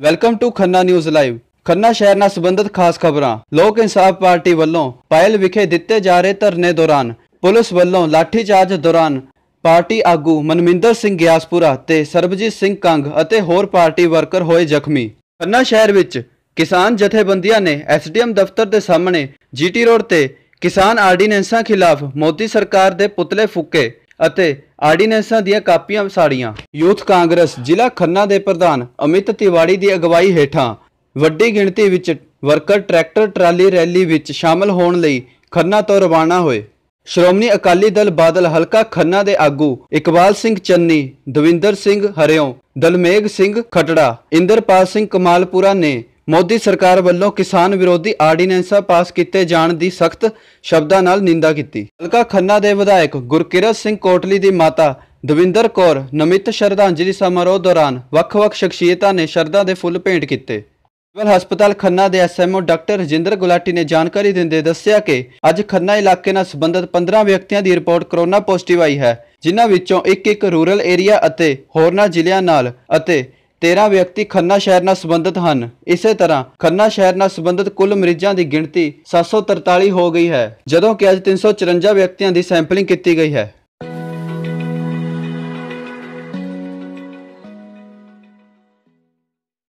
welcome to Khanna news live Khanna ਸ਼ਹਿਰ ਨਾਲ ਸੰਬੰਧਿਤ ਖਾਸ ਖਬਰਾਂ ਲੋਕ ਇਨਸਾਫ ਪਾਰਟੀ ਵੱਲੋਂ ਪਾਇਲ ਵਿਖੇ ਦਿੱਤੇ ਜਾ ਰਹੇ ਧਰਨੇ ਦੌਰਾਨ ਪੁਲਿਸ ਵੱਲੋਂ ਲਾਠੀ ਚਾਰਜ ਦੌਰਾਨ ਪਾਰਟੀ ਆਗੂ ਮਨਮਿੰਦਰ ਸਿੰਘ ਗਿਆਸਪੁਰਾ ਤੇ ਸਰਬਜੀਤ ਸਿੰਘ ਕੰਗ ਅਤੇ ਹੋਰ ਪਾਰਟੀ ਵਰਕਰ ਹੋਏ ਜ਼ਖਮੀ ਖੰਨਾ ਸ਼ਹਿਰ ਵਿੱਚ ਕਿਸਾਨ ਜਥੇਬੰਦੀਆਂ ਨੇ ਐਸਡੀਐਮ ਦਫ਼ਤਰ ਦੇ ਸਾਹਮਣੇ ਜੀਟੀ ਰੋਡ ਤੇ ਕਿਸਾਨ ਆਰਡੀਨੈਂਸਾਂ ਖਿਲਾਫ ਮੋਦੀ ਸਰਕਾਰ ਦੇ ਪੁਤਲੇ ਫੁੱਕੇ ਅਤੇ ਆਰਡੀਨੈਂਸਾਂ ਦੀਆਂ ਕਾਪੀਆਂ ਵਸਾੜੀਆਂ ਯੂਥ ਕਾਂਗਰਸ ਜ਼ਿਲ੍ਹਾ ਖੰਨਾ ਦੇ ਪ੍ਰਧਾਨ ਅਮਿਤ ਤਿਵਾੜੀ ਦੀ ਅਗਵਾਈ ਹੇਠਾਂ ਵੱਡੀ ਗਿਣਤੀ ਵਿੱਚ ਵਰਕਰ ਟਰੈਕਟਰ ਟਰਾਲੀ ਰੈਲੀ ਵਿੱਚ ਸ਼ਾਮਲ ਹੋਣ ਲਈ ਖੰਨਾ ਤੋਂ ਰਵਾਨਾ ਹੋਏ ਸ਼੍ਰੋਮਣੀ ਅਕਾਲੀ ਦਲ ਬਾਦਲ ਹਲਕਾ ਖੰਨਾ ਦੇ ਆਗੂ ਇਕਬਾਲ ਸਿੰਘ ਚੰਨੀ ਦਵਿੰਦਰ ਸਿੰਘ ਹਰਿਓਂ ਦਲਮੇਗ ਸਿੰਘ ਖਟੜਾ ਇੰਦਰਪਾਲ ਸਿੰਘ ਕਮਾਲਪੁਰਾ ਨੇ ਮੋਦੀ ਸਰਕਾਰ ਵੱਲੋਂ ਕਿਸਾਨ ਵਿਰੋਧੀ ਆਰਡੀਨੈਂਸਾਂ ਪਾਸ ਕੀਤੇ ਜਾਣ ਦੀ ਸਖਤ ਸ਼ਬਦਾਂ ਨਾਲ ਨਿੰਦਾ ਕੀਤੀ ਹਲਕਾ ਖੰਨਾ ਦੇ ਵਿਧਾਇਕ ਗੁਰਕਿਰਤ ਸਿੰਘ ਕੋਟਲੀ ਦੀ ਮਾਤਾ ਦਵਿੰਦਰ ਕੌਰ ਨਮਿਤ ਸ਼ਰਧਾਂਜਲੀ ਸਮਾਰੋਹ ਦੌਰਾਨ ਵੱਖ-ਵੱਖ ਸ਼ਖਸੀਅਤਾਂ ਨੇ ਸ਼ਰਧਾ ਦੇ ਫੁੱਲ ਭੇਂਟ ਕੀਤੇ ਸਿਵਲ ਹਸਪਤਾਲ ਖੰਨਾ ਦੇ ਐਸਐਮਓ ਡਾਕਟਰ ਰਜਿੰਦਰ ਗੁਲਾਟੀ ਨੇ ਜਾਣਕਾਰੀ ਦਿੰਦੇ ਦੱਸਿਆ ਕਿ ਅੱਜ ਖੰਨਾ ਇਲਾਕੇ ਨਾਲ ਸੰਬੰਧਿਤ 15 ਵਿਅਕਤੀਆਂ ਦੀ ਰਿਪੋਰਟ ਕਰੋਨਾ ਪੋਜ਼ਿਟਿਵ ਆਈ ਹੈ ਜਿਨ੍ਹਾਂ ਵਿੱਚੋਂ ਇੱਕ ਇੱਕ ਰੂਰਲ ਏਰੀਆ ਅਤੇ ਹੋਰਨਾਂ ਜ਼ਿਲ੍ਹਿਆਂ ਨਾਲ ਅਤੇ 13 ਵਿਅਕਤੀ ਖੰਨਾ ਸ਼ਹਿਰ ਨਾਲ ਸੰਬੰਧਿਤ ਹਨ ਇਸੇ ਤਰ੍ਹਾਂ ਖੰਨਾ ਸ਼ਹਿਰ ਨਾਲ ਸੰਬੰਧਿਤ ਕੁੱਲ ਮਰੀਜ਼ਾਂ ਦੀ ਗਿਣਤੀ 743 ਹੋ ਗਈ ਹੈ ਜਦੋਂ ਕਿ ਅੱਜ 354 ਵਿਅਕਤੀਆਂ ਦੀ ਸੈਂਪਲਿੰਗ ਕੀਤੀ ਗਈ ਹੈ